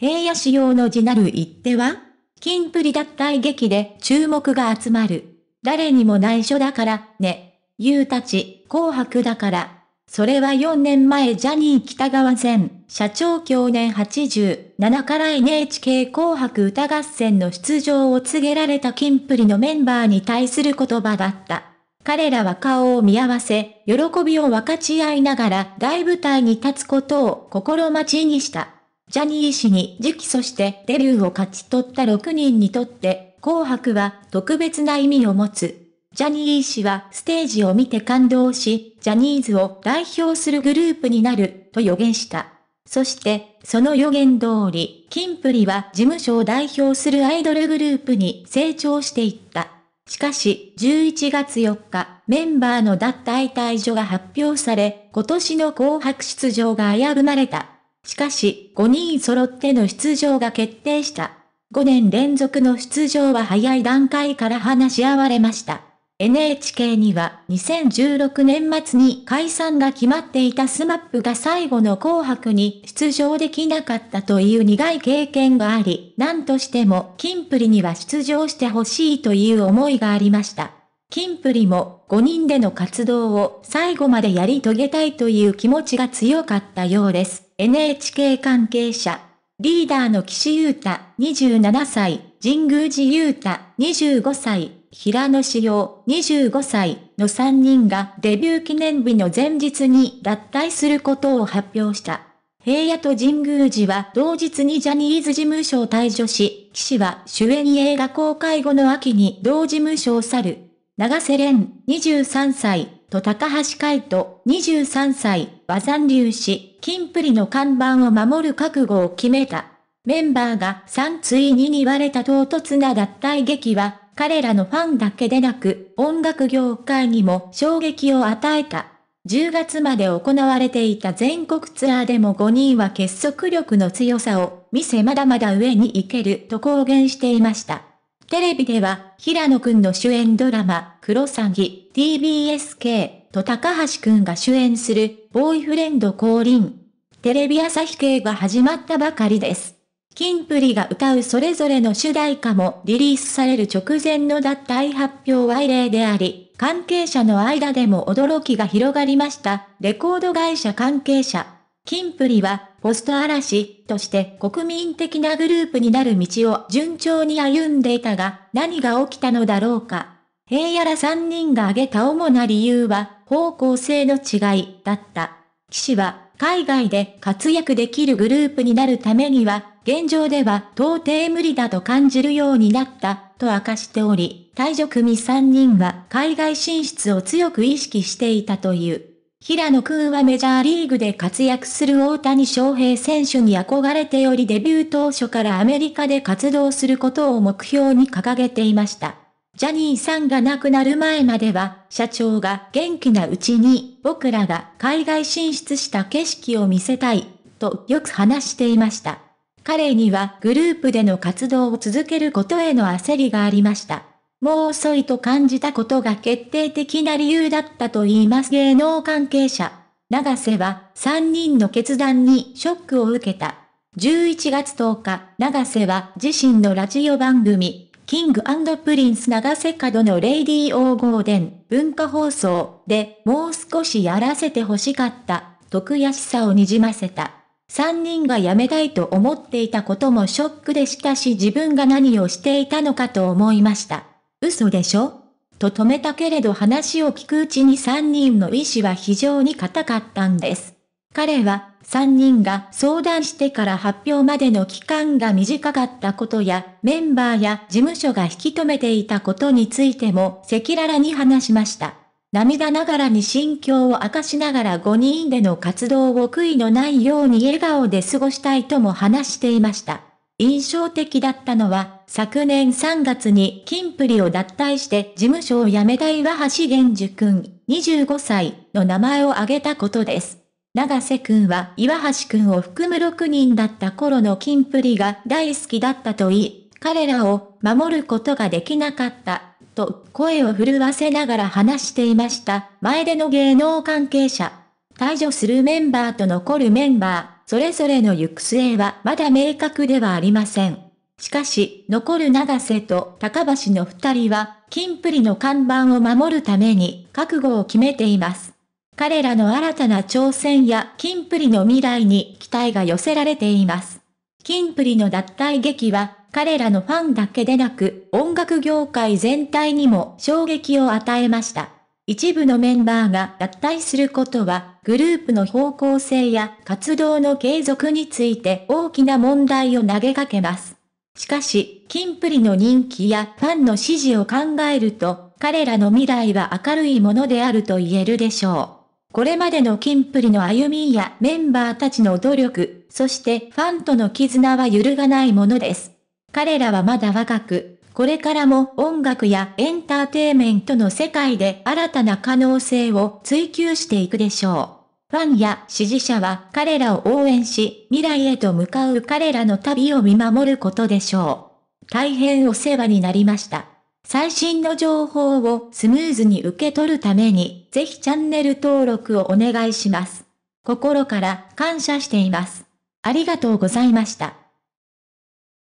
平野仕様の字なる一手は金プリ脱退劇で注目が集まる。誰にも内緒だからね。うたち、紅白だから。それは4年前ジャニー北川戦、社長去年87から NHK 紅白歌合戦の出場を告げられた金プリのメンバーに対する言葉だった。彼らは顔を見合わせ、喜びを分かち合いながら大舞台に立つことを心待ちにした。ジャニー氏に次期そしてデビューを勝ち取った6人にとって、紅白は特別な意味を持つ。ジャニー氏はステージを見て感動し、ジャニーズを代表するグループになる、と予言した。そして、その予言通り、キンプリは事務所を代表するアイドルグループに成長していった。しかし、11月4日、メンバーの脱退退場が発表され、今年の紅白出場が危ぶまれた。しかし、5人揃っての出場が決定した。5年連続の出場は早い段階から話し合われました。NHK には2016年末に解散が決まっていた smap が最後の紅白に出場できなかったという苦い経験があり、何としてもキンプリには出場してほしいという思いがありました。キンプリも5人での活動を最後までやり遂げたいという気持ちが強かったようです。NHK 関係者。リーダーの岸優太、27歳、神宮寺優太、25歳、平野志陽、25歳の3人がデビュー記念日の前日に脱退することを発表した。平野と神宮寺は同日にジャニーズ事務所を退所し、岸は主演映画公開後の秋に同事務所を去る。長瀬廉、23歳、と高橋海人、23歳、は残留し、金プリの看板を守る覚悟を決めた。メンバーが3対2に割れた唐突な脱退劇は、彼らのファンだけでなく、音楽業界にも衝撃を与えた。10月まで行われていた全国ツアーでも5人は結束力の強さを見せまだまだ上に行けると公言していました。テレビでは、平野くんの主演ドラマ、黒詐欺、TBSK と高橋くんが主演する、ボーイフレンド降臨。テレビ朝日系が始まったばかりです。キンプリが歌うそれぞれの主題歌もリリースされる直前の脱退発表は異例であり、関係者の間でも驚きが広がりました、レコード会社関係者。キンプリはポスト嵐として国民的なグループになる道を順調に歩んでいたが、何が起きたのだろうか。平野ら3人が挙げた主な理由は、方向性の違いだった。岸は、海外で活躍できるグループになるためには、現状では到底無理だと感じるようになった、と明かしており、退場組3人は海外進出を強く意識していたという。平野くんはメジャーリーグで活躍する大谷翔平選手に憧れておりデビュー当初からアメリカで活動することを目標に掲げていました。ジャニーさんが亡くなる前までは、社長が元気なうちに僕らが海外進出した景色を見せたい、とよく話していました。彼にはグループでの活動を続けることへの焦りがありました。もう遅いと感じたことが決定的な理由だったと言います芸能関係者。長瀬は3人の決断にショックを受けた。11月10日、長瀬は自身のラジオ番組、キングプリンス長瀬角のレイディーオーゴーデン文化放送でもう少しやらせて欲しかったと悔しさをにじませた。三人が辞めたいと思っていたこともショックでしたし自分が何をしていたのかと思いました。嘘でしょと止めたけれど話を聞くうちに3人の意志は非常に固かったんです。彼は、3人が相談してから発表までの期間が短かったことや、メンバーや事務所が引き止めていたことについても赤裸々に話しました。涙ながらに心境を明かしながら5人での活動を悔いのないように笑顔で過ごしたいとも話していました。印象的だったのは、昨年3月に金プリを脱退して事務所を辞めた岩橋玄樹くん、25歳の名前を挙げたことです。長瀬くんは岩橋くんを含む6人だった頃の金プリが大好きだったと言い、彼らを守ることができなかった、と声を震わせながら話していました。前での芸能関係者。退場するメンバーと残るメンバー。それぞれの行く末はまだ明確ではありません。しかし、残る長瀬と高橋の二人は、金プリの看板を守るために覚悟を決めています。彼らの新たな挑戦や金プリの未来に期待が寄せられています。金プリの脱退劇は、彼らのファンだけでなく、音楽業界全体にも衝撃を与えました。一部のメンバーが脱退することは、グループの方向性や活動の継続について大きな問題を投げかけます。しかし、キンプリの人気やファンの支持を考えると、彼らの未来は明るいものであると言えるでしょう。これまでのキンプリの歩みやメンバーたちの努力、そしてファンとの絆は揺るがないものです。彼らはまだ若く、これからも音楽やエンターテイメントの世界で新たな可能性を追求していくでしょう。ファンや支持者は彼らを応援し、未来へと向かう彼らの旅を見守ることでしょう。大変お世話になりました。最新の情報をスムーズに受け取るために、ぜひチャンネル登録をお願いします。心から感謝しています。ありがとうございました。